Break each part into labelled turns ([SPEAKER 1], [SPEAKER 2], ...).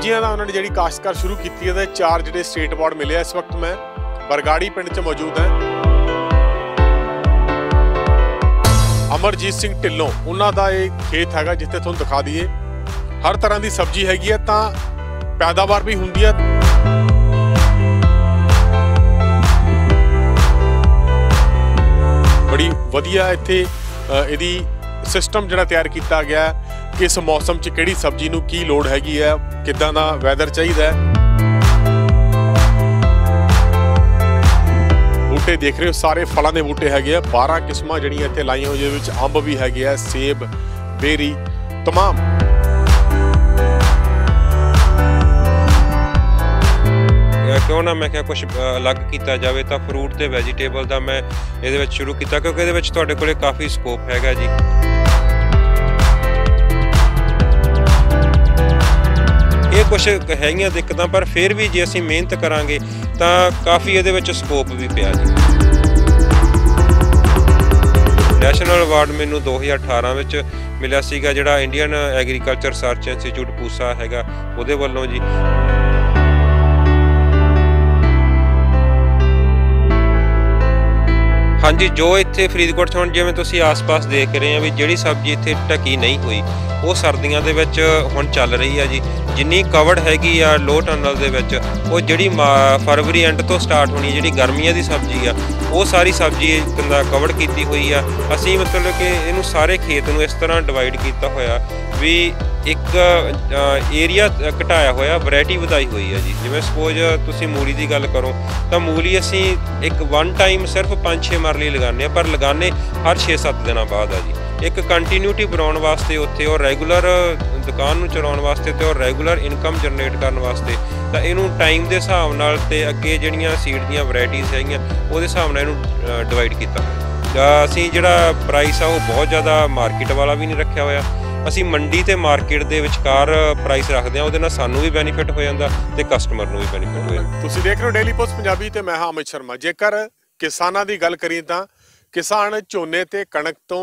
[SPEAKER 1] ਸਬਜ਼ੀਆਂ ਦਾ ਉਹਨਾਂ ਨੇ ਜਿਹੜੀ ਕਾਸ਼ਤਕਾਰ ਸ਼ੁਰੂ ਕੀਤੀ ਹੈ ਤੇ ਚਾਰ ਜਿਹੜੇ ਸਟੇਟ ਬੋਰਡ ਮਿਲੇ ਆ ਇਸ ਵਕਤ ਮੈਂ ਬਰਗਾੜੀ ਪਿੰਡ 'ਚ ਮੌਜੂਦ ਹਾਂ ਅਮਰਜੀਤ ਸਿੰਘ ਢਿੱਲੋਂ ਉਹਨਾਂ ਦਾ ਇਹ ਖੇਤ ਹੈਗਾ ਜਿੱਥੇ ਤੁਹਾਨੂੰ ਦਿਖਾ ਦਈਏ ਹਰ ਤਰ੍ਹਾਂ ਦੀ ਸਬਜ਼ੀ ਹੈਗੀ ਹੈ ਤਾਂ ਪੈਦਾਵਾਰ ਵੀ ਹੁੰਦੀ ਹੈ ਬੜੀ ਵਧੀਆ ਇੱਥੇ ਇਹਦੀ ਸਿਸਟਮ ਜਿਹੜਾ ਤਿਆਰ ਕੀਤਾ ਗਿਆ ਕਿਸ ਮੌਸਮ 'ਚ ਕਿਹੜੀ ਸਬਜ਼ੀ ਨੂੰ ਕੀ ਲੋੜ ਹੈਗੀ ਹੈ ਕਿੱਦਾਂ ਦਾ ਵੈਦਰ ਚਾਹੀਦਾ ਹੈ ਬੂਟੇ ਦੇਖ ਰਹੇ ਹੋ ਸਾਰੇ ਫਲਾਂ ਦੇ ਬੂਟੇ ਹੈਗੇ ਆ 12 ਕਿਸਮਾਂ ਜਿਹੜੀਆਂ ਇੱਥੇ ਲਾਈਆਂ ਹੋਈਆਂ ਜਿਹਦੇ ਵਿੱਚ ਅੰਬ ਵੀ ਹੈਗੇ ਆ ਸੇਬ ਬੇਰੀ ਤਮਾਮ
[SPEAKER 2] ਕਿਉਂ ਨਾ ਮੈਂ ਕਿਹਾ ਕੁਝ ਅਲੱਗ ਕੀਤਾ ਜਾਵੇ ਤਾਂ ਫਰੂਟ ਤੇ ਵੈਜੀਟੇਬਲ ਦਾ ਮੈਂ ਇਹਦੇ ਵਿੱਚ ਸ਼ੁਰੂ ਕੀਤਾ ਕਿਉਂਕਿ ਇਹਦੇ ਵਿੱਚ ਤੁਹਾਡੇ ਕੋਲੇ ਕਾਫੀ ਸਕੋਪ ਹੈਗਾ ਜੀ ਕੁਝ ਹੈਗੀਆਂ ਦਿੱਕਤਾਂ ਪਰ ਫਿਰ ਵੀ ਜੇ ਅਸੀਂ ਮਿਹਨਤ ਕਰਾਂਗੇ ਤਾਂ ਕਾਫੀ ਇਹਦੇ ਵਿੱਚ ਸਕੋਪ ਵੀ ਪਿਆ ਜੀ ਨੈਸ਼ਨਲ ਅਵਾਰਡ ਮੈਨੂੰ 2018 ਵਿੱਚ ਮਿਲਿਆ ਸੀਗਾ ਜਿਹੜਾ Indian agriculture research institute Pusa ਹੈਗਾ ਉਹਦੇ ਵੱਲੋਂ ਜੀ ਹਾਂਜੀ ਜੋ ਇੱਥੇ ਫਰੀਦਕੋਟ ਚੋਂ ਜਿਵੇਂ ਤੁਸੀਂ ਆਸ-ਪਾਸ ਦੇਖ ਰਹੇ ਆ ਵੀ ਜਿਹੜੀ ਸਬਜ਼ੀ ਇੱਥੇ ਟਕੀ ਨਹੀਂ ਹੋਈ ਉਹ ਸਰਦੀਆਂ ਦੇ ਵਿੱਚ ਹੁਣ ਚੱਲ ਰਹੀ ਆ ਜੀ ਜਿੰਨੀ ਕਵਰਡ ਹੈਗੀ ਆ ਲੋ ਟਨਲ ਦੇ ਵਿੱਚ ਉਹ ਜਿਹੜੀ ਫਰਵਰੀ ਐਂਡ ਤੋਂ ਸਟਾਰਟ ਹੋਣੀ ਜਿਹੜੀ ਗਰਮੀਆਂ ਦੀ ਸਬਜ਼ੀ ਆ ਉਹ ਸਾਰੀ ਸਬਜ਼ੀ ਕੰਦਾ ਕਵਰਡ ਕੀਤੀ ਹੋਈ ਆ ਅਸੀਂ ਮਤਲਬ ਕਿ ਇਹਨੂੰ ਸਾਰੇ ਖੇਤ ਨੂੰ ਇਸ ਤਰ੍ਹਾਂ ਡਿਵਾਈਡ ਕੀਤਾ ਹੋਇਆ ਵੀ ਇੱਕ ਏਰੀਆ ਘਟਾਇਆ ਹੋਇਆ ਵੈਰਾਈਟੀ ਵਧਾਈ ਹੋਈ ਆ ਜੀ ਜਿਵੇਂ ਸਪੋਜ਼ ਤੁਸੀਂ ਮੂਲੀ ਦੀ ਗੱਲ ਕਰੋ ਤਾਂ ਮੂਲੀ ਅਸੀਂ ਇੱਕ ਵਨ ਟਾਈਮ ਸਿਰਫ 5-6 ਮਰਲੀ ਲਗਾਉਂਦੇ ਆ ਪਰ ਲਗਾਉਂਦੇ ਹਰ 6-7 ਦਿਨਾਂ ਬਾਅਦ ਆ ਜੀ ਇੱਕ ਕੰਟੀਨਿਊਟੀ ਬਣਾਉਣ ਵਾਸਤੇ ਉੱਥੇ ਉਹ ਰੈਗੂਲਰ ਦੁਕਾਨ ਨੂੰ ਚਲਾਉਣ ਵਾਸਤੇ ਤੇ ਉਹ ਰੈਗੂਲਰ ਇਨਕਮ ਜਨਰੇਟ ਕਰਨ ਵਾਸਤੇ ਤਾਂ ਇਹਨੂੰ ਟਾਈਮ ਦੇ ਹਿਸਾਬ ਨਾਲ ਤੇ ਅੱਗੇ ਜਿਹੜੀਆਂ ਸੀਡ ਦੀਆਂ ਵੈਰਾਈਟੀਆਂ ਹੈਗੀਆਂ ਉਹਦੇ ਹਿਸਾਬ ਨਾਲ ਇਹਨੂੰ ਡਿਵਾਈਡ ਕੀਤਾ ਤਾਂ ਅਸੀਂ ਜਿਹੜਾ ਪ੍ਰਾਈਸ ਆ ਉਹ ਬਹੁਤ ਜ਼ਿਆਦਾ ਮਾਰਕੀਟ ਵਾਲਾ ਵੀ ਨਹੀਂ ਰੱਖਿਆ ਹੋਇਆ ਅਸੀਂ ਮੰਡੀ ਤੇ ਮਾਰਕੀਟ ਦੇ ਵਿਚਕਾਰ ਪ੍ਰਾਈਸ ਰੱਖਦੇ ਆ ਉਹਦੇ ਨਾਲ ਸਾਨੂੰ ਵੀ ਬੈਨੀਫਿਟ ਹੋ ਜਾਂਦਾ ਤੇ ਕਸਟਮਰ ਨੂੰ ਵੀ ਬੈਨੀਫਿਟ ਹੋ ਜਾਂਦਾ
[SPEAKER 1] ਤੁਸੀਂ ਦੇਖ ਰਹੇ ਹੋ ਡੇਲੀ ਪੋਸਟ ਪੰਜਾਬੀ ਤੇ ਮੈਂ ਹਾਂ ਅਮਿਤ ਸ਼ਰਮਾ ਜੇਕਰ ਕਿਸਾਨਾਂ ਦੀ ਗੱਲ ਕਰੀ ਤਾਂ ਕਿਸਾਨ ਝੋਨੇ ਤੇ ਕਣਕ ਤੋਂ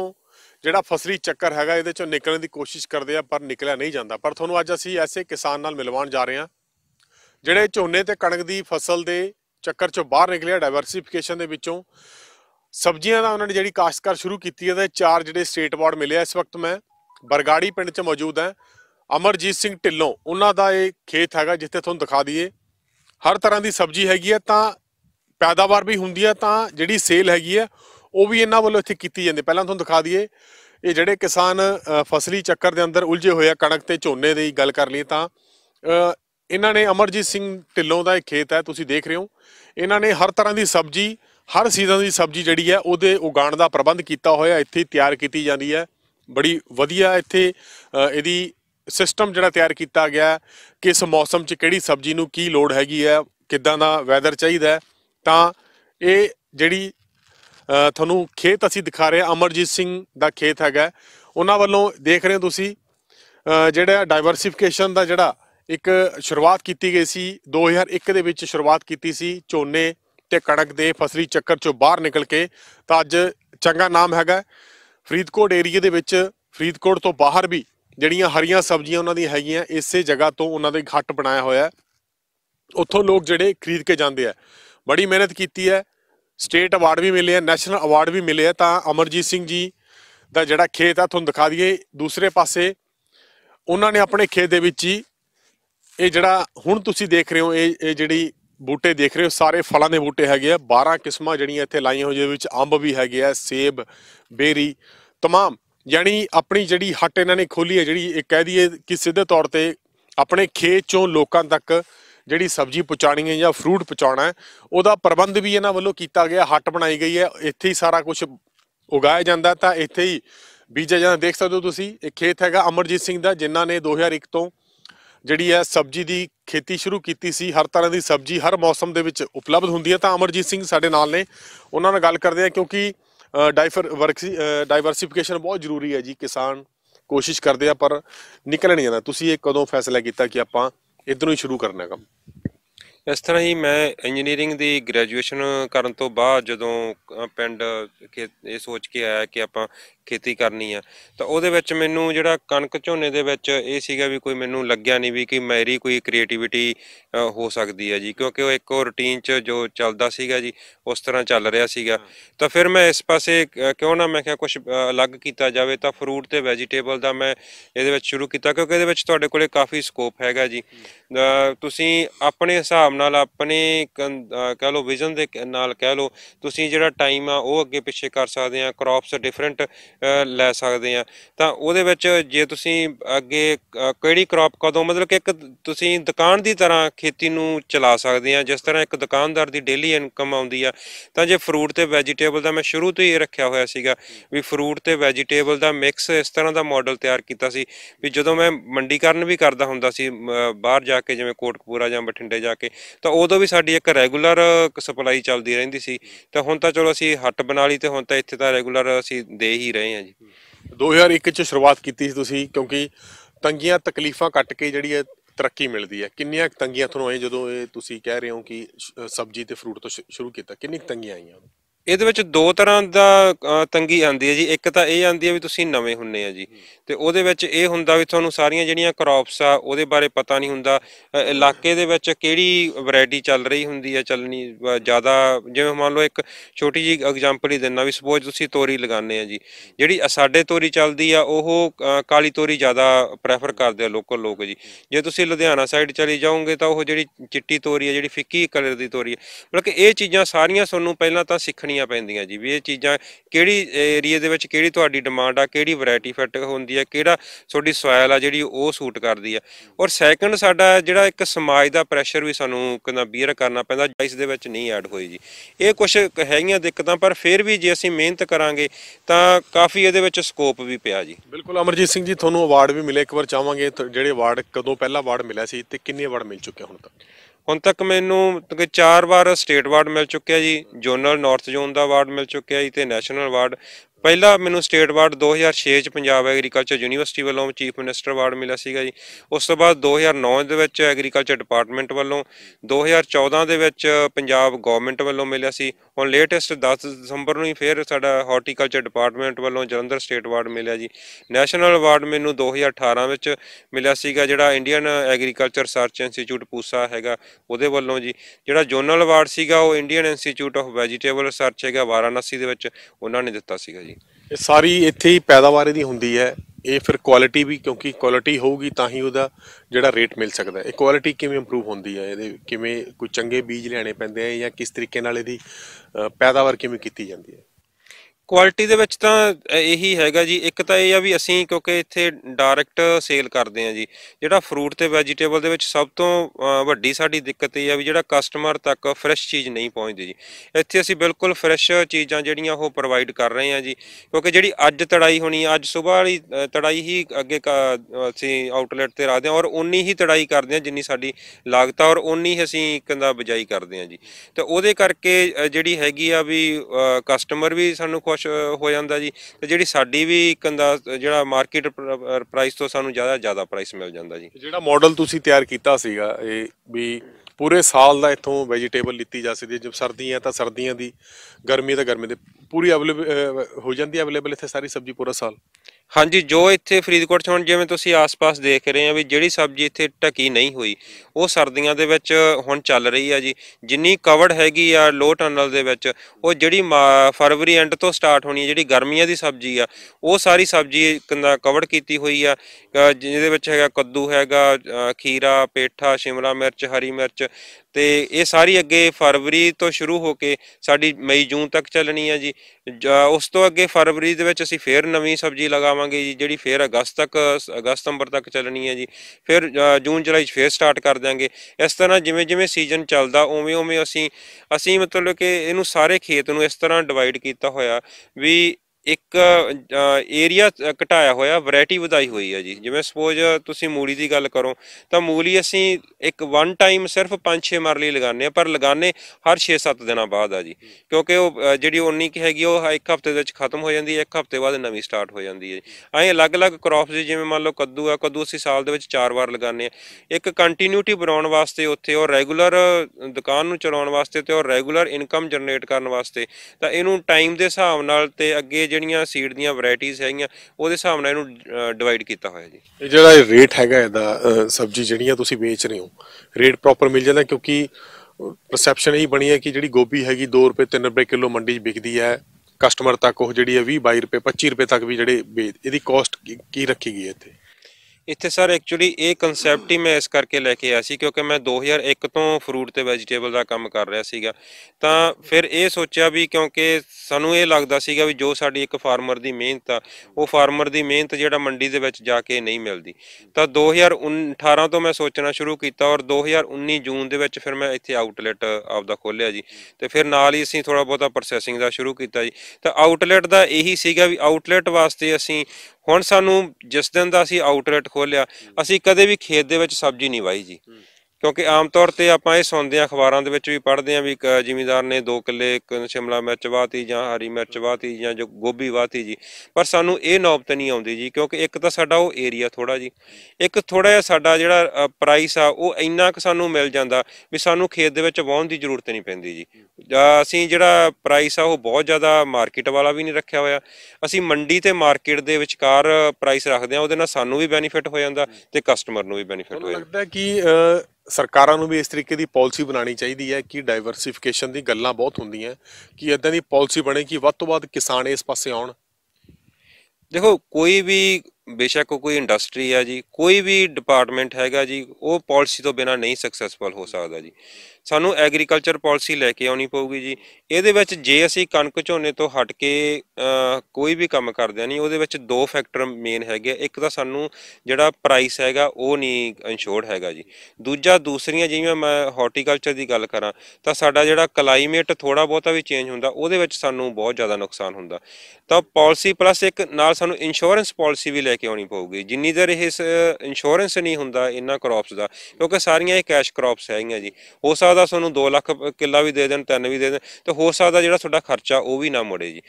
[SPEAKER 1] ਜਿਹੜਾ ਫਸਲੀ ਚੱਕਰ ਹੈਗਾ ਇਹਦੇ ਚੋਂ ਨਿਕਲਣ ਦੀ ਕੋਸ਼ਿਸ਼ ਕਰਦੇ ਆ ਪਰ ਨਿਕਲਿਆ ਨਹੀਂ ਜਾਂਦਾ ਪਰ ਤੁਹਾਨੂੰ ਅੱਜ ਅਸੀਂ ਐਸੇ ਕਿਸਾਨ ਨਾਲ ਮਿਲਵਾਉਣ ਜਾ ਰਹੇ ਆ ਜਿਹੜੇ ਝੋਨੇ ਤੇ ਕਣਕ ਦੀ ਫਸਲ ਦੇ ਚੱਕਰ ਚੋਂ ਬਾਹਰ ਨਿਕਲਿਆ ਡਾਈਵਰਸਿਫਿਕੇਸ਼ਨ ਦੇ ਵਿੱਚੋਂ ਸਬਜ਼ੀਆਂ ਦਾ ਉਹਨਾਂ ਨੇ ਜਿਹੜੀ ਕਾਸ਼ਤਕਾਰ ਸ਼ੁਰੂ ਕੀਤੀ ਹੈ ਤੇ ਚਾਰ ਜਿਹੜੇ ਸਟੇਟ ਵਾਰਡ ਮਿਲੇ ਇਸ ਵਕਤ ਮੈਂ ਬਰਗਾੜੀ ਪਿੰਡ 'ਚ ਮੌਜੂਦ ਹਾਂ ਅਮਰਜੀਤ ਸਿੰਘ ਢਿੱਲੋਂ ਉਹਨਾਂ ਦਾ ਇਹ ਖੇਤ ਹੈਗਾ ਜਿੱਥੇ ਤੁਹਾਨੂੰ ਦਿਖਾ ਦਈਏ ਹਰ ਤਰ੍ਹਾਂ ਦੀ ਸਬਜ਼ੀ ਹੈਗੀ ਹੈ ਤਾਂ ਪੈਦਾਵਾਰ ਵੀ ਹੁੰਦੀ ਹੈ ਤਾਂ ਜਿਹੜੀ ਸੇਲ ਹੈਗੀ ਹੈ ਉਹ ਵੀ ਇਹਨਾਂ ਵੱਲੋਂ ਇੱਥੇ ਕੀਤੀ ਜਾਂਦੀ ਪਹਿਲਾਂ ਤੁਹਾਨੂੰ ਦਿਖਾ ਦਈਏ ਇਹ ਜਿਹੜੇ ਕਿਸਾਨ ਫਸਲੀ ਚੱਕਰ ਦੇ ਅੰਦਰ ਉਲਝੇ ਹੋਏ ਆ ਕਣਕ ਤੇ ਝੋਨੇ ਦੀ ਗੱਲ ਕਰ ਲਈ ਤਾਂ ਇਹਨਾਂ ਨੇ ਅਮਰਜੀਤ ਸਿੰਘ ਢਿੱਲੋਂ ਦਾ ਇਹ ਖੇਤ ਹੈ ਤੁਸੀਂ ਦੇਖ ਰਹੇ ਹੋ ਇਹਨਾਂ ਨੇ ਹਰ ਤਰ੍ਹਾਂ ਦੀ ਸਬਜ਼ੀ ਹਰ ਸੀਜ਼ਨ ਦੀ ਸਬਜ਼ੀ ਜਿਹੜੀ ਹੈ ਉਹਦੇ ਉਗਾਉਣ ਦਾ ਪ੍ਰਬੰਧ ਕੀਤਾ ਹੋਇਆ ਇੱਥੇ ਤਿਆਰ ਕੀਤੀ ਜਾਂਦੀ ਹੈ ਬੜੀ ਵਧੀਆ ਇੱਥੇ ਇਹਦੀ ਸਿਸਟਮ ਜਿਹੜਾ ਤਿਆਰ ਕੀਤਾ ਗਿਆ ਕਿਸ ਮੌਸਮ 'ਚ ਕਿਹੜੀ ਸਬਜ਼ੀ ਨੂੰ ਕੀ ਲੋੜ ਹੈਗੀ ਹੈ ਕਿੱਦਾਂ ਦਾ ਵੈਦਰ ਚਾਹੀਦਾ ਤਾਂ ਇਹ ਜਿਹੜੀ ਤੁਹਾਨੂੰ ਖੇਤ ਅਸੀਂ ਦਿਖਾ ਰਹੇ ਅਮਰਜੀਤ ਸਿੰਘ ਦਾ ਖੇਤ ਹੈਗਾ ਉਹਨਾਂ ਵੱਲੋਂ ਦੇਖ ਰਹੇ ਤੁਸੀਂ ਜਿਹੜਾ ਡਾਈਵਰਸਿਫਿਕੇਸ਼ਨ ਦਾ ਜਿਹੜਾ ਇੱਕ ਸ਼ੁਰੂਆਤ ਕੀਤੀ ਗਈ ਸੀ 2001 ਦੇ ਵਿੱਚ ਸ਼ੁਰੂਆਤ ਕੀਤੀ ਸੀ ਝੋਨੇ ਤੇ ਕਣਕ ਦੇ ਫਸਲੀ ਚੱਕਰ ਚੋਂ ਬਾਹਰ ਨਿਕਲ ਕੇ ਤਾਂ ਅੱਜ ਚੰਗਾ ਨਾਮ ਹੈਗਾ ਫਰੀਦਕੋਟ ਏਰੀਆ ਦੇ ਵਿੱਚ ਫਰੀਦਕੋਟ ਤੋਂ ਬਾਹਰ ਵੀ ਜਿਹੜੀਆਂ ਹਰੀਆਂ ਸਬਜ਼ੀਆਂ ਉਹਨਾਂ ਦੀਆਂ ਹੈਗੀਆਂ ਇਸੇ ਜਗ੍ਹਾ ਤੋਂ ਉਹਨਾਂ ਦੇ ਘੱਟ ਬਣਾਇਆ ਹੋਇਆ ਉੱਥੋਂ ਲੋਕ ਜਿਹੜੇ ਖਰੀਦ ਕੇ ਜਾਂਦੇ ਆ ਬੜੀ ਮਿਹਨਤ ਕੀਤੀ ਹੈ ਸਟੇਟ ਅਵਾਰਡ ਵੀ ਮਿਲੇ ਆ ਨੈਸ਼ਨਲ ਅਵਾਰਡ ਵੀ ਮਿਲੇ ਆ ਤਾਂ ਅਮਰਜੀਤ ਸਿੰਘ ਜੀ ਦਾ ਜਿਹੜਾ ਖੇਤ ਆ ਤੁਹਾਨੂੰ ਦਿਖਾ ਦਈਏ ਦੂਸਰੇ ਪਾਸੇ ਉਹਨਾਂ ਨੇ ਆਪਣੇ ਖੇਤ ਦੇ ਵਿੱਚ ਹੀ ਇਹ ਜਿਹੜਾ ਹੁਣ ਤੁਸੀਂ ਦੇਖ ਰਹੇ ਹੋ ਇਹ ਇਹ ਜਿਹੜੀ ਬੂਟੇ ਦੇਖ ਰਹੇ ਹੋ ਸਾਰੇ ਫਲਾਂ ਦੇ ਬੂਟੇ ਹੈਗੇ ਆ 12 ਕਿਸਮਾਂ ਜਿਹੜੀਆਂ ਇੱਥੇ ਲਾਈਆਂ ਹੋਈਆਂ ਜਿਹਦੇ ਵਿੱਚ ਅੰਬ ਵੀ ਹੈਗੇ ਆ ਸੇਬ ਬੇਰੀ तमाम ਯਾਨੀ ਆਪਣੀ ਜਿਹੜੀ ਹੱਟ ਇਹਨਾਂ ਨੇ ਖੋਲੀ ਹੈ ਜਿਹੜੀ ਇਹ ਕਹਿ ਦਈਏ ਕਿ ਸਿੱਧੇ ਤੌਰ ਤੇ ਆਪਣੇ ਖੇਤ ਚੋਂ ਲੋਕਾਂ ਤੱਕ ਜਿਹੜੀ ਸਬਜ਼ੀ ਪਹੁੰਚਾਣੀ ਹੈ ਜਾਂ ਫਰੂਟ ਪਹੁੰਚਾਉਣਾ ਹੈ ਉਹਦਾ ਪ੍ਰਬੰਧ ਵੀ ਇਹਨਾਂ ਵੱਲੋਂ ਕੀਤਾ ਗਿਆ ਹੱਟ ਬਣਾਈ ਗਈ ਹੈ ਇੱਥੇ ਹੀ ਸਾਰਾ ਕੁਝ ਉਗਾਇਆ ਜਾਂਦਾ ਤਾਂ ਇੱਥੇ ਹੀ ਬੀਜਿਆ ਜਾਂਦਾ ਦੇਖ ਸਕਦੇ ਹੋ ਤੁਸੀਂ ਇਹ ਖੇਤ ਹੈਗਾ ਅਮਰਜੀਤ ਸਿੰਘ ਦਾ ਜਿਨ੍ਹਾਂ ਨੇ 2001 ਤੋਂ ਜਿਹੜੀ ਹੈ ਸਬਜ਼ੀ ਦੀ ਖੇਤੀ ਸ਼ੁਰੂ ਕੀਤੀ ਸੀ ਹਰ ਤਰ੍ਹਾਂ ਦੀ ਸਬਜ਼ੀ ਹਰ ਮੌਸਮ ਦੇ ਵਿੱਚ ਉਪਲਬਧ ਹੁੰਦੀ ਹੈ ਤਾਂ ਅਮਰਜੀਤ ਸਿੰਘ ਸਾਡੇ ਨਾਲ ਨੇ ਉਹਨਾਂ ਨਾਲ ਗੱਲ ਕਰਦੇ ਆ ਕਿਉਂਕਿ ਡਾਈਫਰ ਡਾਈਵਰਸਿਫਿਕੇਸ਼ਨ ਬਹੁਤ ਜ਼ਰੂਰੀ ਹੈ ਜੀ ਕਿਸਾਨ ਕੋਸ਼ਿਸ਼ ਕਰਦੇ ਆ ਪਰ ਨਿਕਲ ਨਹੀਂ ਜਾਂਦਾ ਤੁਸੀਂ ਇਹ ਕਦੋਂ ਫੈਸਲਾ ਕੀਤਾ ਕਿ ਆਪਾਂ ਇਧਰੋਂ ਹੀ ਸ਼ੁਰੂ ਕਰਨਾ ਕੰਮ
[SPEAKER 2] ਇਸ ਤਰ੍ਹਾਂ ਹੀ ਮੈਂ ਇੰਜੀਨੀਅਰਿੰਗ ਦੀ ਗ੍ਰੈਜੂਏਸ਼ਨ ਕਰਨ ਤੋਂ ਬਾਅਦ ਜਦੋਂ ਪਿੰਡ ਇਹ ਸੋਚ ਕੇ ਆਇਆ ਕਿ ਆਪਾਂ ਖੇਤੀ ਕਰਨੀ ਆ ਤਾਂ ਉਹਦੇ ਵਿੱਚ ਮੈਨੂੰ ਜਿਹੜਾ ਕਣਕ ਝੋਨੇ ਦੇ ਵਿੱਚ ਇਹ ਸੀਗਾ ਵੀ ਕੋਈ ਮੈਨੂੰ ਲੱਗਿਆ ਨਹੀਂ ਵੀ ਕਿ ਮੇਰੀ ਕੋਈ ਕ੍ਰੀਏਟੀਵਿਟੀ ਹੋ ਸਕਦੀ ਹੈ ਜੀ ਕਿਉਂਕਿ ਉਹ ਇੱਕੋ ਰੁਟੀਨ 'ਚ ਜੋ ਚੱਲਦਾ ਸੀਗਾ ਜੀ ਉਸ ਤਰ੍ਹਾਂ ਚੱਲ ਰਿਹਾ ਸੀਗਾ ਤਾਂ ਫਿਰ ਮੈਂ ਇਸ ਪਾਸੇ ਕਿਉਂ ਨਾ ਮੈਂ ਕਿਹਾ ਕੁਝ ਅਲੱਗ ਕੀਤਾ ਜਾਵੇ ਤਾਂ ਫਰੂਟ ਤੇ ਵੈਜੀਟੇਬਲ ਦਾ ਮੈਂ ਇਹਦੇ ਵਿੱਚ ਸ਼ੁਰੂ ਕੀਤਾ ਕਿਉਂਕਿ ਇਹਦੇ ਵਿੱਚ ਤੁਹਾਡੇ ਕੋਲੇ ਕਾਫੀ ਸਕੋਪ ਹੈਗਾ ਜੀ ਤੁਸੀਂ ਆਪਣੇ ਹਿਸਾਬ ਨਾਲ ਆਪਣੇ ਕਹਿ ਲੋ ਵਿਜ਼ਨ ਦੇ ਨਾਲ ਕਹਿ ਲੋ ਤੁਸੀਂ ਜਿਹੜਾ ਟਾਈਮ ਆ ਉਹ ਅੱਗੇ ਪਿੱਛੇ ਕਰ ਸਕਦੇ ਆ ਕ੍ਰੌਪਸ ਡਿਫਰੈਂਟ ਲੈ ਸਕਦੇ ਆ ਤਾਂ ਉਹਦੇ ਵਿੱਚ ਜੇ ਤੁਸੀਂ ਅੱਗੇ ਕਿਹੜੀ ਕ੍ਰੌਪ ਕਦੋਂ ਮਤਲਬ ਕਿ ਇੱਕ ਤੁਸੀਂ ਦੁਕਾਨ ਦੀ ਤਰ੍ਹਾਂ ਖੇਤੀ ਨੂੰ ਚਲਾ ਸਕਦੇ ਆ ਜਿਸ ਤਰ੍ਹਾਂ ਇੱਕ ਦੁਕਾਨਦਾਰ ਦੀ ਡੇਲੀ ਇਨਕਮ ਆਉਂਦੀ ਆ ਤਾਂ ਜੇ ਫਰੂਟ ਤੇ ਵੈਜੀਟੇਬਲ ਦਾ ਮੈਂ ਸ਼ੁਰੂ ਤੋਂ ਹੀ ਰੱਖਿਆ ਹੋਇਆ ਸੀਗਾ ਵੀ ਫਰੂਟ ਤੇ ਵੈਜੀਟੇਬਲ ਦਾ ਮਿਕਸ ਇਸ ਤਰ੍ਹਾਂ ਦਾ ਮਾਡਲ ਤਿਆਰ ਕੀਤਾ ਸੀ ਵੀ ਜਦੋਂ ਮੈਂ ਮੰਡੀਕਰਨ ਵੀ ਕਰਦਾ ਹੁੰਦਾ ਸੀ ਬਾਹਰ ਜਾ ਕੇ ਜਿਵੇਂ ਕੋਟਕਪੂਰਾ ਜਾਂ ਬਠਿੰਡੇ ਜਾ ਕੇ ਤਾਂ ਉਦੋਂ ਵੀ ਸਾਡੀ ਇੱਕ ਰੈਗੂਲਰ ਸਪਲਾਈ ਚੱਲਦੀ ਰਹਿੰਦੀ ਸੀ ਤਾਂ ਹੁਣ ਤਾਂ ਚਲੋ ਅਸੀਂ ਹੱਟ ਬਣਾ
[SPEAKER 1] ਲਈ ਤੇ ਹੁਣ ਤਾਂ ਇੱਥੇ ਤਾਂ ਰੈਗੂਲਰ ਅਸੀਂ ਦੇ ਹੀ ਰਹੇ ਹਾਂ ਜੀ 2001 ਚ ਸ਼ੁਰੂਆਤ ਕੀਤੀ ਸੀ ਤੁਸੀਂ ਕਿਉਂਕਿ ਤੰਗੀਆਂ ਤਕਲੀਫਾਂ ਕੱਟ ਕੇ ਜਿਹੜੀ ਹੈ ਤਰੱਕੀ ਮਿਲਦੀ ਹੈ ਕਿੰਨੀਆਂ ਤੰਗੀਆਂ ਤੁਹਾਨੂੰ ਆਏ ਜਦੋਂ ਇਹ ਤੁਸੀਂ ਕਹਿ ਰਹੇ ਹੋ ਕਿ ਸਬਜ਼ੀ ਤੇ ਫਰੂਟ ਤੋਂ ਸ਼ੁਰੂ ਕੀਤਾ ਕਿੰਨੀ ਤੰਗੀਆਂ ਆਈਆਂ ਇਹਦੇ ਵਿੱਚ ਦੋ
[SPEAKER 2] ਤਰ੍ਹਾਂ ਦਾ ਤੰਗੀ ਆਉਂਦੀ ਹੈ ਜੀ ਇੱਕ ਤਾਂ ਇਹ ਆਉਂਦੀ ਹੈ ਵੀ ਤੁਸੀਂ ਨਵੇਂ ਹੁੰਨੇ ਆ ਜੀ ਤੇ ਉਹਦੇ ਵਿੱਚ ਇਹ ਹੁੰਦਾ ਵੀ ਤੁਹਾਨੂੰ ਸਾਰੀਆਂ ਜਿਹੜੀਆਂ ਕ੍ਰੌਪਸ ਆ ਉਹਦੇ ਬਾਰੇ ਪਤਾ ਨਹੀਂ ਹੁੰਦਾ ਇਲਾਕੇ ਦੇ ਵਿੱਚ ਕਿਹੜੀ ਵੈਰਾਈਟੀ ਚੱਲ ਰਹੀ ਹੁੰਦੀ ਹੈ ਚੱਲਣੀ ਜ਼ਿਆਦਾ ਜਿਵੇਂ ਮੰਨ ਲਓ ਇੱਕ ਛੋਟੀ ਜੀ ਐਗਜ਼ਾਮਪਲ ਹੀ ਦਿੰਨਾ ਵੀ ਸਪੋਜ਼ ਤੁਸੀਂ ਤੋਰੀ ਲਗਾਉਂਦੇ ਆ ਜੀ ਜਿਹੜੀ ਸਾਡੇ ਤੋਰੀ ਚੱਲਦੀ ਆ ਉਹ ਕਾਲੀ ਤੋਰੀ ਜ਼ਿਆਦਾ ਪ੍ਰੈਫਰ ਕਰਦੇ ਆ ਲੋਕਲ ਲੋਕ ਜੀ ਜੇ ਤੁਸੀਂ ਲੁਧਿਆਣਾ ਸਾਈਡ ਚਲੀ ਜਾਓਗੇ ਤਾਂ ਉਹ ਜਿਹੜੀ ਚਿੱਟੀ ਤੋਰੀ ਆ ਜਿਹੜੀ ਫਿੱਕੀ ਕਲਰ ਦੀ ਤੋਰੀ ਹੈ ਕਿ ਇਹ ਚੀਜ਼ਾਂ ਸਾਰੀਆਂ ਤੁਹਾਨੂੰ ਪਹਿਲਾਂ ਤਾਂ ਸਿੱਖਣੀ ਕਰਨੀਆਂ ਪੈਂਦੀਆਂ ਜੀ ਵੀ ਇਹ ਚੀਜ਼ਾਂ ਕਿਹੜੀ ਏਰੀਆ ਦੇ ਵਿੱਚ ਕਿਹੜੀ ਤੁਹਾਡੀ ਡਿਮਾਂਡ ਆ ਕਿਹੜੀ ਵੈਰਾਈਟੀ ਫਿੱਟ ਹੁੰਦੀ ਆ ਕਿਹੜਾ ਤੁਹਾਡੀ ਸੋਇਲ ਆ ਜਿਹੜੀ ਉਹ ਸੂਟ ਕਰਦੀ ਆ ਔਰ ਸੈਕੰਡ ਸਾਡਾ ਜਿਹੜਾ ਇੱਕ ਸਮਾਜ ਦਾ ਪ੍ਰੈਸ਼ਰ ਵੀ ਸਾਨੂੰ ਕਹਿੰਦਾ ਬੀਅਰ ਕਰਨਾ ਪੈਂਦਾ ਇਸ ਦੇ ਵਿੱਚ ਨਹੀਂ ਐਡ ਹੋਈ ਜੀ ਇਹ ਕੁਝ ਹੈਗੀਆਂ ਦਿੱਕਤਾਂ ਪਰ ਫਿਰ ਵੀ ਜੇ
[SPEAKER 1] ਅਸੀਂ ਮਿਹਨਤ ਕਰਾਂਗੇ ਤਾਂ ਕਾਫੀ ਇਹਦੇ ਵਿੱਚ ਸਕੋਪ ਵੀ ਪਿਆ ਜੀ ਬਿਲਕੁਲ ਅਮਰਜੀਤ ਸਿੰਘ ਜੀ ਤੁਹਾਨੂੰ ਅਵਾਰਡ ਵੀ ਮਿਲੇ ਇੱਕ ਵਾਰ ਚਾਹਾਂਗੇ ਜਿਹੜੇ ਅਵਾਰਡ ਕਦੋਂ ਪਹਿਲਾ ਅਵਾਰਡ ਮਿਲਿਆ ਸੀ ਤੇ ਕਿੰਨੇ ਅਵਾਰਡ ਮਿਲ ਚੁੱਕੇ ਹੁਣ ਤੱਕ ਹੁਣ
[SPEAKER 2] ਤੱਕ ਮੈਨੂੰ ਕਿ ਚਾਰ ਵਾਰ ਸਟੇਟ ਵਾਰਡ ਮਿਲ ਚੁੱਕਿਆ ਜੀ ਜੋਨਲ ਨਾਰਥ ਜ਼ੋਨ ਦਾ ਵਾਰਡ ਮਿਲ ਚੁੱਕਿਆ ਜੀ ਤੇ ਨੈਸ਼ਨਲ ਵਾਰਡ ਪਹਿਲਾ ਮੈਨੂੰ ਸਟੇਟ ਵਾਰਡ 2006 ਚ ਪੰਜਾਬ ਐਗਰੀਕਲਚਰ ਯੂਨੀਵਰਸਿਟੀ ਵੱਲੋਂ ਚੀਫ ਮਿਨਿਸਟਰ ਵਾਰਡ ਮਿਲਿਆ ਸੀਗਾ ਜੀ ਉਸ ਤੋਂ ਬਾਅਦ 2009 ਦੇ ਵਿੱਚ ਐਗਰੀਕਲਚਰ ਡਿਪਾਰਟਮੈਂਟ ਵੱਲੋਂ 2014 ਦੇ ਵਿੱਚ ਪੰਜਾਬ ਗਵਰਨਮੈਂਟ ਵੱਲੋਂ ਮਿਲਿਆ ਸੀ ਹੁਣ ਲੇਟੈਸਟ 10 ਦਸੰਬਰ ਨੂੰ ਹੀ ਫੇਰ ਸਾਡਾ ਹਾਰਟੀਕਲਚਰ ਡਿਪਾਰਟਮੈਂਟ ਵੱਲੋਂ ਜਲੰਧਰ ਸਟੇਟ ਅਵਾਰਡ ਮਿਲਿਆ ਜੀ ਨੈਸ਼ਨਲ ਅਵਾਰਡ ਮੈਨੂੰ 2018 ਵਿੱਚ ਮਿਲਿਆ ਸੀਗਾ ਜਿਹੜਾ Indian agriculture research institute Pusa ਹੈਗਾ ਉਹਦੇ ਵੱਲੋਂ ਜੀ ਜਿਹੜਾ ਜੋਨਲ ਅਵਾਰਡ ਸੀਗਾ ਉਹ Indian institute of vegetable research ਹੈਗਾ ਵਾਰਾਣਸੀ ਦੇ ਵਿੱਚ
[SPEAKER 1] ਉਹਨਾਂ ਨੇ ਦਿੱਤਾ ਸੀਗਾ ਜੀ ਇਹ ਸਾਰੀ ਇੱਥੇ ਹੀ ਪੈਦਾਵਾਰੀ ਦੀ ਹੁੰਦੀ ਹੈ ਇਹ ਫਿਰ ਕੁਆਲਿਟੀ ਵੀ ਕਿਉਂਕਿ ਕੁਆਲਿਟੀ ਹੋਊਗੀ ਤਾਂ ਹੀ ਉਹਦਾ ਜਿਹੜਾ ਰੇਟ ਮਿਲ ਸਕਦਾ ਹੈ ਕੁਆਲਿਟੀ ਕਿਵੇਂ ਇੰਪਰੂਵ ਹੁੰਦੀ ਹੈ ਇਹਦੇ ਕਿਵੇਂ ਕੋਈ ਚੰਗੇ ਬੀਜ ਲੈਣੇ ਪੈਂਦੇ ਆ ਜਾਂ ਕਿਸ ਤਰੀਕੇ ਨਾਲ ਇਹਦੀ ਪੈਦਾਵਾਰ ਕਿਵੇਂ ਕੀਤੀ ਜਾਂਦੀ ਹੈ ਕੁਆਲਿਟੀ ਦੇ ਵਿੱਚ ਤਾਂ ਇਹੀ ਹੈਗਾ ਜੀ ਇੱਕ ਤਾਂ ਇਹ ਆ ਵੀ ਅਸੀਂ ਕਿਉਂਕਿ ਇੱਥੇ ਡਾਇਰੈਕਟ
[SPEAKER 2] ਸੇਲ ਕਰਦੇ ਆ ਜੀ ਜਿਹੜਾ ਫਰੂਟ ਤੇ ਵੈਜੀਟੇਬਲ ਦੇ ਵਿੱਚ ਸਭ ਤੋਂ ਵੱਡੀ ਸਾਡੀ ਦਿੱਕਤ ਇਹ ਆ ਵੀ ਜਿਹੜਾ ਕਸਟਮਰ ਤੱਕ ਫਰੈਸ਼ ਚੀਜ਼ ਨਹੀਂ ਪਹੁੰਚਦੀ ਜੀ ਇੱਥੇ ਅਸੀਂ ਬਿਲਕੁਲ ਫਰੈਸ਼ ਚੀਜ਼ਾਂ ਜਿਹੜੀਆਂ ਉਹ ਪ੍ਰੋਵਾਈਡ ਕਰ ਰਹੇ ਆ ਜੀ ਕਿਉਂਕਿ ਜਿਹੜੀ ਅੱਜ ਤੜਾਈ ਹੋਣੀ ਅੱਜ ਸਵੇਰ ਵਾਲੀ ਤੜਾਈ ਹੀ ਅੱਗੇ ਅਸੀਂ ਆਊਟਲੈਟ ਤੇ ਰੱਖਦੇ ਆ ਔਰ ਉਨੀ ਹੀ ਤੜਾਈ ਕਰਦੇ ਆ ਜਿੰਨੀ ਸਾਡੀ ਲਾਗਤ ਆ ਔਰ ਉਨੀ ਹੀ ਅਸੀਂ ਕੰਦਾ ਬਜਾਈ ਕਰਦੇ ਆ ਜੀ ਤੇ ਉਹਦੇ ਕਰਕੇ ਜਿਹੜੀ ਹੈਗੀ ਆ ਵੀ ਕਸਟਮਰ ਵੀ ਸਾਨੂੰ ਵਾਸ਼ ਹੋ ਜਾਂਦਾ ਜੀ ਤੇ ਜਿਹੜੀ ਸਾਡੀ ਵੀ ਇੱਕ ਜਿਹੜਾ ਮਾਰਕੀਟ ਪ੍ਰਾਈਸ ਤੋਂ
[SPEAKER 1] ਸਾਨੂੰ ਜ਼ਿਆਦਾ ਜ਼ਿਆਦਾ ਪ੍ਰਾਈਸ ਮਿਲ ਜਾਂਦਾ ਜੀ ਜਿਹੜਾ ਮਾਡਲ ਤੁਸੀਂ ਤਿਆਰ ਕੀਤਾ ਸੀਗਾ ਇਹ ਵੀ ਪੂਰੇ ਸਾਲ ਦਾ ਇਥੋਂ ਵੈਜੀਟੇਬਲ ਲਿੱਤੀ ਜਾ ਸਕਦੀ ਹੈ ਜਦ ਸਰਦੀਆਂ ਤਾਂ ਸਰਦੀਆਂ ਦੀ ਗਰਮੀ ਤਾਂ ਗਰਮੀ ਦੇ ਪੂਰੀ ਅਵੇਲੇਬਲ ਹੋ ਜਾਂਦੀ ਹੈ ਅਵੇਲੇਬਲ ਇੱਥੇ ਸਾਰੀ ਸਬਜ਼ੀ ਪੂਰਾ ਸਾਲ ਹਾਂਜੀ ਜੋ ਇੱਥੇ ਫਰੀਦਕੋਟ 'ਚ ਹੁਣ ਜਿਵੇਂ
[SPEAKER 2] ਤੁਸੀਂ ਆਸ-ਪਾਸ ਦੇਖ ਰਹੇ ਆ ਵੀ ਜਿਹੜੀ ਸਬਜ਼ੀ ਇੱਥੇ ਟਕੀ ਨਹੀਂ ਹੋਈ ਉਹ ਸਰਦੀਆਂ ਦੇ ਵਿੱਚ ਹੁਣ ਚੱਲ ਰਹੀ ਆ ਜੀ ਜਿੰਨੀ ਕਵਰਡ ਹੈਗੀ ਆ ਲੋ ਟਨਲ ਦੇ ਵਿੱਚ ਉਹ ਜਿਹੜੀ ਫਰਵਰੀ ਐਂਡ ਤੋਂ ਸਟਾਰਟ ਹੋਣੀ ਹੈ ਜਿਹੜੀ ਗਰਮੀਆਂ ਦੀ ਸਬਜ਼ੀ ਆ ਉਹ ਸਾਰੀ ਸਬਜ਼ੀ ਕੰਦਾ ਕਵਰਡ ਕੀਤੀ ਹੋਈ ਆ ਜਿਹਦੇ ਵਿੱਚ ਹੈਗਾ ਕੱਦੂ ਹੈਗਾ ਖੀਰਾ ਪੇਠਾ ਸ਼ਿਮਲਾ ਮਿਰਚ ਹਰੀ ਮਿਰਚ ਤੇ ਇਹ ਸਾਰੀ ਅੱਗੇ ਫਰਵਰੀ ਤੋਂ ਸ਼ੁਰੂ ਹੋ ਕੇ ਸਾਡੀ ਮਈ ਜੂਨ ਤੱਕ ਚੱਲਣੀ ਹੈ ਜੀ ਉਸ ਤੋਂ ਅੱਗੇ ਫਰਵਰੀ ਦੇ ਵਿੱਚ ਅਸੀਂ ਫੇਰ ਨਵੀਂ ਸਬਜ਼ੀ ਲਗਾਵਾਂਗੇ ਜੀ ਜਿਹੜੀ ਫੇਰ ਅਗਸਤ ਤੱਕ ਅਗਸਤ ਸਤੰਬਰ ਤੱਕ ਚੱਲਣੀ ਹੈ ਜੀ ਫੇਰ ਜੂਨ ਜੁਲਾਈ 'ਚ ਫੇਰ ਸਟਾਰਟ ਕਰ ਦਾਂਗੇ ਇਸ ਤਰ੍ਹਾਂ ਜਿਵੇਂ ਜਿਵੇਂ ਸੀਜ਼ਨ ਚੱਲਦਾ ਉਵੇਂ ਉਵੇਂ ਅਸੀਂ ਅਸੀਂ ਮਤਲਬ ਕਿ ਇਹਨੂੰ ਸਾਰੇ ਖੇਤ ਨੂੰ ਇਸ ਤਰ੍ਹਾਂ ਡਿਵਾਈਡ ਕੀਤਾ ਹੋਇਆ ਵੀ ਇੱਕ ਏਰੀਆ ਘਟਾਇਆ ਹੋਇਆ ਵੈਰਾਈਟੀ ਵਧਾਈ ਹੋਈ ਹੈ ਜੀ ਜਿਵੇਂ ਸਪੋਜ਼ ਤੁਸੀਂ ਮੂਲੀ ਦੀ ਗੱਲ ਕਰੋ ਤਾਂ ਮੂਲੀ ਅਸੀਂ ਇੱਕ ਵਨ ਟਾਈਮ ਸਿਰਫ 5-6 ਮਰ ਲਈ ਲਗਾਉਂਦੇ ਆ ਪਰ ਲਗਾਣੇ ਹਰ 6-7 ਦਿਨਾਂ ਬਾਅਦ ਆ ਜੀ ਕਿਉਂਕਿ ਉਹ ਜਿਹੜੀ ਉਨੀ ਕੀ ਹੈਗੀ ਉਹ ਇੱਕ ਹਫਤੇ ਦੇ ਵਿੱਚ ਖਤਮ ਹੋ ਜਾਂਦੀ ਹੈ ਇੱਕ ਹਫਤੇ ਬਾਅਦ ਨਵੀਂ ਸਟਾਰਟ ਹੋ ਜਾਂਦੀ ਹੈ ਐਂ ਅਲੱਗ-ਅਲੱਗ ਕ੍ਰੌਪਸ ਜਿਵੇਂ ਮੰਨ ਲਓ ਕੱਦੂ ਆ ਕੱਦੂ ਅਸੀਂ ਸਾਲ ਦੇ ਵਿੱਚ 4 ਵਾਰ ਲਗਾਉਂਦੇ ਆ ਇੱਕ ਕੰਟੀਨਿਊਟੀ ਬਣਾਉਣ ਵਾਸਤੇ ਉੱਥੇ ਉਹ ਰੈਗੂਲਰ ਦੁਕਾਨ ਨੂੰ ਚਲਾਉਣ ਵਾਸਤੇ ਤੇ ਉਹ ਰੈਗੂਲਰ ਇਨਕਮ ਜਨਰੇਟ ਕਰਨ ਵਾਸਤੇ ਤਾਂ ਇਹਨੂੰ ਟਾਈਮ ਦੇ ਹਿਸਾਬ ਨਾਲ ਤੇ ਅੱਗੇ ਜਿਹੜੀਆਂ ਸੀਡ ਦੀਆਂ ਵੈਰਾਈਟੀਆਂ ਹੈਗੀਆਂ ਉਹਦੇ ਹਿਸਾਬ ਨਾਲ ਇਹਨੂੰ ਡਿਵਾਈਡ ਕੀਤਾ ਹੋਇਆ ਜੀ
[SPEAKER 1] ਇਹ ਜਿਹੜਾ ਰੇਟ ਹੈਗਾ ਇਹਦਾ ਸਬਜ਼ੀ ਜਿਹੜੀਆਂ ਤੁਸੀਂ ਵੇਚ ਰਹੇ ਹੋ ਰੇਟ ਪ੍ਰੋਪਰ ਮਿਲ ਜਾਂਦਾ ਕਿਉਂਕਿ ਪਰਸੈਪਸ਼ਨ ਇਹ ਬਣੀ ਹੈ ਕਿ ਜਿਹੜੀ ਗੋਭੀ ਹੈਗੀ 2 ਰੁਪਏ 3 ਰੁਪਏ ਕਿਲੋ ਮੰਡੀ 'ਚ ਵਿਕਦੀ ਹੈ ਕਸਟਮਰ ਤੱਕ ਉਹ ਜਿਹੜੀ ਹੈ 20 22 ਰੁਪਏ 25 ਰੁਪਏ ਤੱਕ ਵੀ ਜਿਹੜੇ ਇਹਦੀ ਕਾਸਟ ਕੀ ਰੱਖੀ ਗਈ ਹੈ ਇੱਥੇ
[SPEAKER 2] ਇੱਥੇ ਸਰ ਐਕਚੁਅਲੀ ਇਹ ਕਨਸੈਪਟ ਹੀ ਮੈਂ ਇਸ ਕਰਕੇ ਲੈ ਕੇ ਆਇਆ ਸੀ ਕਿਉਂਕਿ ਮੈਂ 2001 ਤੋਂ ਫਰੂਟ ਤੇ ਵੈਜੀਟੇਬਲ ਦਾ ਕੰਮ ਕਰ ਰਿਹਾ ਸੀਗਾ ਤਾਂ ਫਿਰ ਇਹ ਸੋਚਿਆ ਵੀ ਕਿਉਂਕਿ ਸਾਨੂੰ ਇਹ ਲੱਗਦਾ ਸੀਗਾ ਵੀ ਜੋ ਸਾਡੀ ਇੱਕ ਫਾਰਮਰ ਦੀ ਮਿਹਨਤ ਆ ਉਹ ਫਾਰਮਰ ਦੀ ਮਿਹਨਤ ਜਿਹੜਾ ਮੰਡੀ ਦੇ ਵਿੱਚ ਜਾ ਕੇ ਨਹੀਂ ਮਿਲਦੀ ਤਾਂ 2018 ਤੋਂ ਮੈਂ ਸੋਚਣਾ ਸ਼ੁਰੂ ਕੀਤਾ ਔਰ 2019 ਜੂਨ ਦੇ ਵਿੱਚ ਫਿਰ ਮੈਂ ਇੱਥੇ ਆਊਟਲੈਟ ਆਪਦਾ ਖੋਲਿਆ ਜੀ ਤੇ ਫਿਰ ਨਾਲ ਹੀ ਅਸੀਂ ਥੋੜਾ ਬਹੁਤਾ ਪ੍ਰੋਸੈਸਿੰਗ ਦਾ ਸ਼ੁਰੂ ਕੀਤਾ ਜੀ ਤਾਂ ਆਊਟਲੈਟ ਦਾ ਇਹੀ ਸੀਗਾ ਵੀ ਆਊਟਲੈਟ ਵਾਸਤੇ ਅਸੀਂ ਹੁਣ ਸਾਨੂੰ ਜਿਸ ਦਿਨ ਦਾ ਅਸੀਂ ਆਊਟਲੈਟ ਖੋਲਿਆ ਅਸੀਂ ਕਦੇ ਵੀ ਖੇਤ ਦੇ ਵਿੱਚ ਸਬਜ਼ੀ ਨਹੀਂ ਵਾਈ ਜੀ ਕਿਉਂਕਿ ਆਮ ਤੌਰ ਤੇ ਆਪਾਂ ਇਹ ਸੁਣਦੇ ਆ ਅਖਬਾਰਾਂ ਦੇ ਵਿੱਚ ਵੀ ਪੜ੍ਹਦੇ ਆ ਵੀ ਇੱਕ ਨੇ ਦੋ ਕਿੱਲੇ ਸ਼ਿਮਲਾ ਮਿਰਚ ਵਾਤੀ ਜਾਂ ਹਰੀ ਮਿਰਚ ਵਾਤੀ ਜਾਂ ਜੋ ਗੋਭੀ ਵਾਤੀ ਜੀ ਪਰ ਸਾਨੂੰ ਇਹ ਨੌਬਤ ਨਹੀਂ ਆਉਂਦੀ ਜੀ ਕਿਉਂਕਿ ਇੱਕ ਤਾਂ ਸਾਡਾ ਉਹ ਏਰੀਆ ਥੋੜਾ ਜੀ ਇੱਕ ਥੋੜਾ ਜਿਹਾ ਸਾਡਾ ਜਿਹੜਾ ਪ੍ਰਾਈਸ ਆ ਉਹ ਇੰਨਾ ਕਿ ਸਾਨੂੰ ਮਿਲ ਜਾਂਦਾ ਵੀ ਸਾਨੂੰ ਖੇਤ ਦੇ ਵਿੱਚ ਵਾਹਣ ਦੀ ਜ਼ਰੂਰਤ ਨਹੀਂ ਪੈਂਦੀ ਜੀ ਅਸੀਂ ਜਿਹੜਾ ਪ੍ਰਾਈਸ ਆ ਉਹ ਬਹੁਤ ਜ਼ਿਆਦਾ ਮਾਰਕੀਟ ਵਾਲਾ ਵੀ ਨਹੀਂ ਰੱਖਿਆ ਹੋਇਆ ਅਸੀਂ ਮੰਡੀ ਤੇ ਮਾਰਕੀਟ ਦੇ ਵਿਚਕਾਰ ਪ੍ਰਾਈਸ ਰੱਖਦੇ ਆ ਉਹਦੇ ਨਾਲ ਸਾਨੂੰ ਵੀ
[SPEAKER 1] ਬੈਨੀਫਿਟ ਹੋ ਜਾਂਦਾ ਤੇ ਕਸਟਮਰ ਨੂੰ ਵੀ ਬੈਨੀਫਿਟ ਹੋ ਜਾਂਦਾ ਲੱਗਦਾ ਕਿ ਸਰਕਾਰਾਂ ਨੂੰ ਵੀ ਇਸ ਤਰੀਕੇ ਦੀ ਪਾਲਿਸੀ ਬਣਾਉਣੀ ਚਾਹੀਦੀ ਹੈ ਕਿ ਡਾਈਵਰਸਿਫਿਕੇਸ਼ਨ ਦੀ ਗੱਲਾਂ ਬਹੁਤ ਹੁੰਦੀਆਂ ਕਿ ਇਦਾਂ ਦੀ ਪਾਲਿਸੀ ਬਣੇ ਕਿ ਵੱਧ ਤੋਂ ਵੱਧ ਕਿਸਾਨ ਇਸ ਪਾਸੇ ਆਉਣ ਦੇਖੋ ਕੋਈ ਵੀ ਬੇਸ਼ੱਕ ਕੋਈ ਇੰਡਸਟਰੀ
[SPEAKER 2] ਆ ਜੀ ਕੋਈ ਵੀ ਡਿਪਾਰਟਮੈਂਟ ਹੈਗਾ ਜੀ ਉਹ ਪਾਲਿਸੀ ਤੋਂ ਬਿਨਾ ਨਹੀਂ ਸਕਸੈਸਫੁਲ ਹੋ ਸਕਦਾ ਜੀ ਸਾਨੂੰ ਐਗਰੀਕਲਚਰ ਪਾਲਿਸੀ ਲੈ ਕੇ ਆਉਣੀ ਪਊਗੀ ਜੀ ਇਹਦੇ ਵਿੱਚ ਜੇ ਅਸੀਂ ਕਣਕ ਝੋਨੇ ਤੋਂ ਹਟ ਕੇ ਕੋਈ ਵੀ ਕੰਮ ਕਰਦੇ ਆ ਨਹੀਂ ਉਹਦੇ ਵਿੱਚ ਦੋ ਫੈਕਟਰ ਮੇਨ ਹੈਗੇ ਇੱਕ ਤਾਂ ਸਾਨੂੰ ਜਿਹੜਾ ਪ੍ਰਾਈਸ ਹੈਗਾ ਉਹ ਨਹੀਂ ਇਨਸ਼ੋਰਡ ਹੈਗਾ ਜੀ ਦੂਜਾ ਦੂਸਰੀਆਂ ਜਿਵੇਂ ਮੈਂ ਹਾਰਟੀਕਲਚਰ ਦੀ ਗੱਲ ਕਰਾਂ ਤਾਂ ਸਾਡਾ ਜਿਹੜਾ ਕਲਾਈਮੇਟ ਥੋੜਾ ਬਹੁਤਾ ਵੀ ਚੇਂਜ ਹੁੰਦਾ ਉਹਦੇ ਵਿੱਚ ਸਾਨੂੰ ਬਹੁਤ ਜ਼ਿਆਦਾ ਨੁਕਸਾਨ ਹੁੰਦਾ ਤਾਂ ਪਾਲਿਸੀ ਪਲੱਸ ਇੱਕ ਨਾਲ ਸਾਨੂੰ ਇਨਸ਼ੋਰੈਂਸ ਪਾਲਿਸੀ ਵੀ ਲੈ ਕੇ ਆਉਣੀ ਪਊਗੀ ਜਿੰਨੀ ਦਰ ਇਹ ਇਨਸ਼ੋਰੈਂਸ ਨਹੀਂ ਹੁੰਦਾ ਇਹਨਾਂ ਕ੍ਰੌਪਸ ਦਾ ਕਿਉਂਕਿ ਸਾਰੀਆਂ ਇਹ ਕੈਸ਼ ਕ੍ਰੌਪਸ ਹੈਗੀਆਂ ਜੀ ਹੋ ਸਕਦਾ ਸਕਦਾ ਤੁਹਾਨੂੰ 2 ਲੱਖ ਕਿੱਲਾ ਵੀ ਦੇ ਦੇਣ ਤਿੰਨ ਵੀ ਦੇ ਦੇਣ ਤੇ ਹੋ ਸਕਦਾ ਜਿਹੜਾ ਤੁਹਾਡਾ ਖਰਚਾ ਉਹ ਵੀ ਨਾ ਮੁੜੇ ਜੀ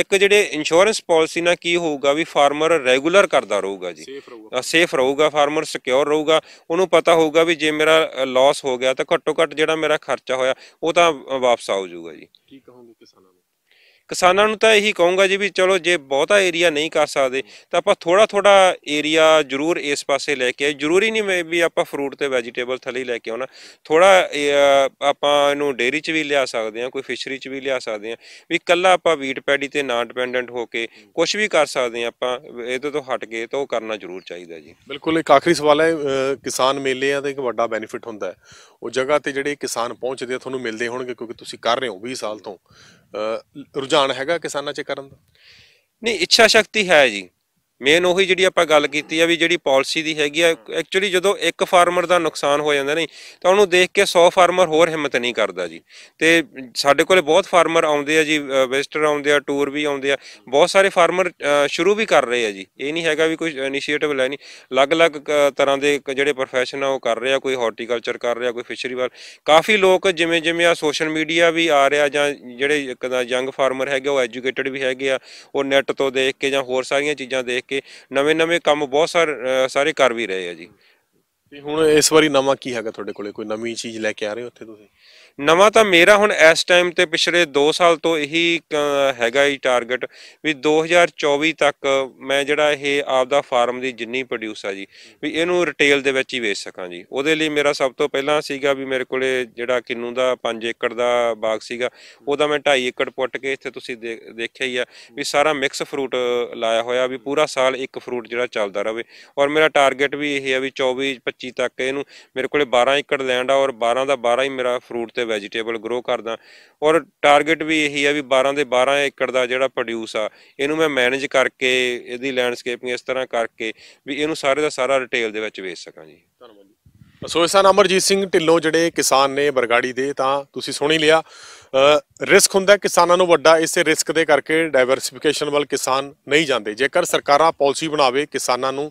[SPEAKER 2] ਇੱਕ ਜਿਹੜੇ ਇੰਸ਼ੋਰੈਂਸ ਪਾਲਿਸੀ ਨਾਲ ਕੀ ਹੋਊਗਾ ਵੀ ਫਾਰਮਰ ਰੈਗੂਲਰ ਕਰਦਾ ਰਹੂਗਾ ਜੀ ਸੇਫ ਰਹੂਗਾ ਫਾਰਮਰ ਸਿਕਿਉਰ ਰਹੂਗਾ ਉਹਨੂੰ ਪਤਾ ਹੋਊਗਾ ਵੀ ਜੇ ਮੇਰਾ ਲਾਸ ਹੋ ਗਿਆ ਤਾਂ ਘੱਟੋ ਘੱਟ ਜਿਹੜਾ ਮੇਰਾ ਖਰਚਾ ਹੋਇਆ ਉਹ ਤਾਂ ਵਾਪਸ ਆਉ ਜਾਊਗਾ ਜੀ ਕੀ ਕਹੋਗੇ ਕਿਸਾਨਾਂ ਕਿਸਾਨਾਂ ਨੂੰ ਤਾਂ ਇਹੀ ਕਹੂੰਗਾ ਜੀ ਵੀ ਚਲੋ ਜੇ ਬਹੁਤਾ ਏਰੀਆ ਨਹੀਂ ਕਰ ਸਕਦੇ ਤਾਂ ਆਪਾਂ ਥੋੜਾ ਥੋੜਾ ਏਰੀਆ ਜ਼ਰੂਰ ਇਸ ਪਾਸੇ ਲੈ ਕੇ ਜ਼ਰੂਰੀ ਨਹੀਂ ਵੀ ਆਪਾਂ ਫਰੂਟ ਤੇ ਵੈਜੀਟੇਬਲ ਥਲੀ ਲੈ ਕੇ ਆਉਣਾ ਥੋੜਾ ਆਪਾਂ ਇਹਨੂੰ ਡੇਰੀ 'ਚ ਵੀ ਲਿਆ ਸਕਦੇ ਆ ਕੋਈ ਫਿਸ਼ਰੀ 'ਚ ਵੀ ਲਿਆ ਸਕਦੇ ਆ ਵੀ ਕੱਲਾ ਆਪਾਂ ਵੀਟ ਪੈਡੀ ਤੇ ਨਾ ਡਿਪੈਂਡੈਂਟ ਹੋ ਕੇ ਕੁਝ ਵੀ ਕਰ ਸਕਦੇ ਆ ਆਪਾਂ ਇਹਦੇ ਤੋਂ ਹਟ ਕੇ ਤਾਂ ਉਹ ਕਰਨਾ ਜ਼ਰੂਰ ਚਾਹੀਦਾ ਜੀ
[SPEAKER 1] ਬਿਲਕੁਲ ਇੱਕ ਆਖਰੀ ਸਵਾਲ ਹੈ ਕਿਸਾਨ ਮੇਲੇ ਆ ਤੇ ਇੱਕ ਵੱਡਾ ਬੈਨੀਫਿਟ ਹੁੰਦਾ ਹੈ ਉਹ ਜਗ੍ਹਾ ਤੇ ਜਿਹੜੇ ਕਿਸਾਨ ਪਹੁੰਚਦੇ ਆ ਤੁਹਾਨੂੰ ਮਿਲਦੇ ਹੋਣਗੇ ਕਿਉਂਕਿ ਤੁਸੀਂ ਕਰ ਰਹੇ ਹੋ 20 ਸਾਲ ਤੋਂ ਰੁਝਾਨ ਹੈਗਾ ਕਿਸਾਨਾਂ 'ਚ ਕਰਨ ਦਾ ਨਹੀਂ ਇੱਛਾ ਸ਼ਕਤੀ ਹੈ ਜੀ ਮੇਨ ਉਹੀ ਜਿਹੜੀ ਆਪਾਂ ਗੱਲ ਕੀਤੀ ਆ ਵੀ ਜਿਹੜੀ
[SPEAKER 2] ਪਾਲਿਸੀ ਦੀ ਹੈਗੀ ਆ ਐਕਚੁਅਲੀ ਜਦੋਂ ਇੱਕ ਫਾਰਮਰ ਦਾ ਨੁਕਸਾਨ ਹੋ ਜਾਂਦਾ ਨਹੀਂ ਤਾਂ ਉਹਨੂੰ ਦੇਖ ਕੇ 100 ਫਾਰਮਰ ਹੋਰ ਹਿੰਮਤ ਨਹੀਂ ਕਰਦਾ ਜੀ ਤੇ ਸਾਡੇ ਕੋਲੇ ਬਹੁਤ ਫਾਰਮਰ ਆਉਂਦੇ ਆ ਜੀ ਵੈਸਟਰ ਆਉਂਦੇ ਆ ਟੂਰ ਵੀ ਆਉਂਦੇ ਆ ਬਹੁਤ ਸਾਰੇ ਫਾਰਮਰ ਸ਼ੁਰੂ ਵੀ ਕਰ ਰਹੇ ਆ ਜੀ ਇਹ ਨਹੀਂ ਹੈਗਾ ਵੀ ਕੋਈ ਇਨੀਸ਼ੀਏਟਿਵ ਲੈ ਨਹੀਂ ਅਲੱਗ-ਅਲੱਗ ਤਰ੍ਹਾਂ ਦੇ ਜਿਹੜੇ ਪ੍ਰੋਫੈਸ਼ਨ ਆ ਉਹ ਕਰ ਰਹੇ ਆ ਕੋਈ ਹਾਰਟੀਕਲਚਰ ਕਰ ਰਿਹਾ ਕੋਈ ਫਿਸ਼ਰੀ ਵਾਲ ਕਾਫੀ ਲੋਕ ਜਿਵੇਂ ਜਿਵੇਂ ਆ ਸੋਸ਼ਲ ਮੀਡੀਆ ਵੀ ਆ ਰਿਹਾ ਜਾਂ ਜਿਹੜੇ ਯੰਗ ਫਾਰਮਰ ਹੈਗੇ ਉਹ ਐਜੂਕੇਟਿਡ ਵੀ ਹੈਗੇ ਆ ਉਹ ਨੈਟ ਤੋਂ ਦੇਖ ਕੇ ਜਾਂ ਹੋਰ ਸਾਰੀਆਂ ਚੀਜ਼ਾਂ ਦੇਖ ਕਰਕੇ ਨਵੇਂ-ਨਵੇਂ ਕੰਮ ਬਹੁਤ ਸਾਰੇ ਕਰ ਵੀ ਰਹੇ ਆ ਜੀ
[SPEAKER 1] ਤੇ ਹੁਣ ਇਸ ਵਾਰੀ ਨਵਾਂ ਕੀ ਹੈਗਾ ਤੁਹਾਡੇ ਕੋਲੇ ਕੋਈ ਨਵੀਂ ਚੀਜ਼ ਲੈ ਕੇ ਆ ਰਹੇ ਹੋ ਉੱਥੇ ਤੁਸੀਂ
[SPEAKER 2] ਨਵਾਂ ਤਾਂ ਮੇਰਾ ਹੁਣ ਇਸ ਟਾਈਮ ਤੇ ਪਿਛਲੇ 2 ਸਾਲ ਤੋਂ ਇਹੀ ਹੈਗਾ ਹੀ ਟਾਰਗੇਟ ਵੀ 2024 ਤੱਕ ਮੈਂ ਜਿਹੜਾ ਇਹ ਆਪਦਾ ਫਾਰਮ ਦੀ ਜਿੰਨੀ ਪ੍ਰੋਡਿਊਸ ਆ ਜੀ ਵੀ ਇਹਨੂੰ ਰਿਟੇਲ ਦੇ ਵਿੱਚ ਹੀ ਵੇਚ ਸਕਾਂ ਜੀ ਉਹਦੇ ਲਈ ਮੇਰਾ ਸਭ ਤੋਂ ਪਹਿਲਾਂ ਸੀਗਾ ਵੀ ਮੇਰੇ ਕੋਲੇ ਜਿਹੜਾ ਕਿੰਨੂ ਦਾ 5 ਏਕੜ ਦਾ ਬਾਗ ਸੀਗਾ ਉਹਦਾ ਮੈਂ 2.5 ਏਕੜ ਪੁੱਟ ਕੇ ਇੱਥੇ ਤੁਸੀਂ ਦੇਖਿਆ ਹੀ ਆ ਵੀ ਸਾਰਾ ਮਿਕਸ ਫਰੂਟ ਲਾਇਆ ਹੋਇਆ ਵੀ ਪੂਰਾ ਸਾਲ ਇੱਕ ਫਰੂਟ ਜਿਹੜਾ ਚੱਲਦਾ ਰਹੇ ਔਰ ਮੇਰਾ ਟਾਰਗੇਟ ਵੀ ਇਹ ਹੈ ਵੀ 24 25 ਤੱਕ ਇਹਨੂੰ ਮੇਰੇ ਕੋਲੇ 12 ਏਕੜ ਲੈਂਡ ਆ ਔਰ 12 ਦਾ 12 ਹੀ ਮੇਰਾ ਫਰੂਟ ਤੇ ਵੈਜੀਟੇਬਲ ਗਰੋ ਕਰਦਾ ਔਰ ਟਾਰਗੇਟ ਵੀ ਇਹੀ ਆ ਵੀ 12 ਦੇ 12 ਏਕੜ ਦਾ ਜਿਹੜਾ ਪ੍ਰੋਡਿਊਸ ਆ ਇਹਨੂੰ ਮੈਂ ਮੈਨੇਜ ਕਰਕੇ ਇਹਦੀ ਲੈਂਡਸਕੇਪਿੰਗ ਇਸ ਤਰ੍ਹਾਂ ਕਰਕੇ ਵੀ ਇਹਨੂੰ ਸਾਰੇ ਦਾ
[SPEAKER 1] ਸਾਰਾ ਰਿਟੇਲ ਦੇ ਵਿੱਚ ਵੇਚ ਸਕਾਂ ਜੀ ਧੰਨਵਾਦ ਸੋ ਇਸ ਤਰ੍ਹਾਂ ਅਮਰਜੀਤ ਸਿੰਘ ਢਿੱਲੋਂ ਜਿਹੜੇ ਕਿਸਾਨ ਨੇ ਬਰਗਾੜੀ ਦੇ ਤਾਂ ਤੁਸੀਂ ਸੁਣ ਹੀ ਲਿਆ ਰਿਸਕ ਹੁੰਦਾ ਕਿਸਾਨਾਂ ਨੂੰ ਵੱਡਾ ਇਸੇ ਰਿਸਕ ਦੇ ਕਰਕੇ ਡਾਈਵਰਸਿਫਿਕੇਸ਼ਨ ਵੱਲ ਕਿਸਾਨ ਨਹੀਂ ਜਾਂਦੇ ਜੇਕਰ ਸਰਕਾਰਾਂ ਪਾਲਿਸੀ ਬਣਾਵੇ ਕਿਸਾਨਾਂ ਨੂੰ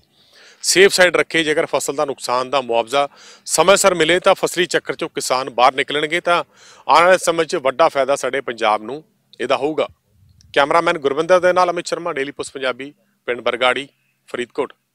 [SPEAKER 1] ਸੇਫ ਸਾਈਡ ਰੱਖੇ ਜੇਕਰ ਫਸਲ ਦਾ ਨੁਕਸਾਨ ਦਾ ਮੁਆਵਜ਼ਾ ਸਮੇਂ ਸਿਰ ਮਿਲੇ ਤਾਂ ਫਸਲੀ ਚੱਕਰ ਚੋਂ ਕਿਸਾਨ ਬਾਹਰ ਨਿਕਲਣਗੇ ਤਾਂ ਆਉਣ ਵਾਲੇ ਸਮੇਂ 'ਚ ਵੱਡਾ ਫਾਇਦਾ ਸਾਡੇ ਪੰਜਾਬ ਨੂੰ ਇਹਦਾ ਹੋਊਗਾ ਕੈਮਰਾਮੈਨ ਗੁਰਵਿੰਦਰ ਦੇ ਨਾਲ ਅਮਿਤ ਸ਼ਰਮਾ ਡੇਲੀ ਪੁਸ ਪੰਜਾਬੀ ਪਿੰਡ ਬਰਗਾੜੀ ਫਰੀਦਕੋਟ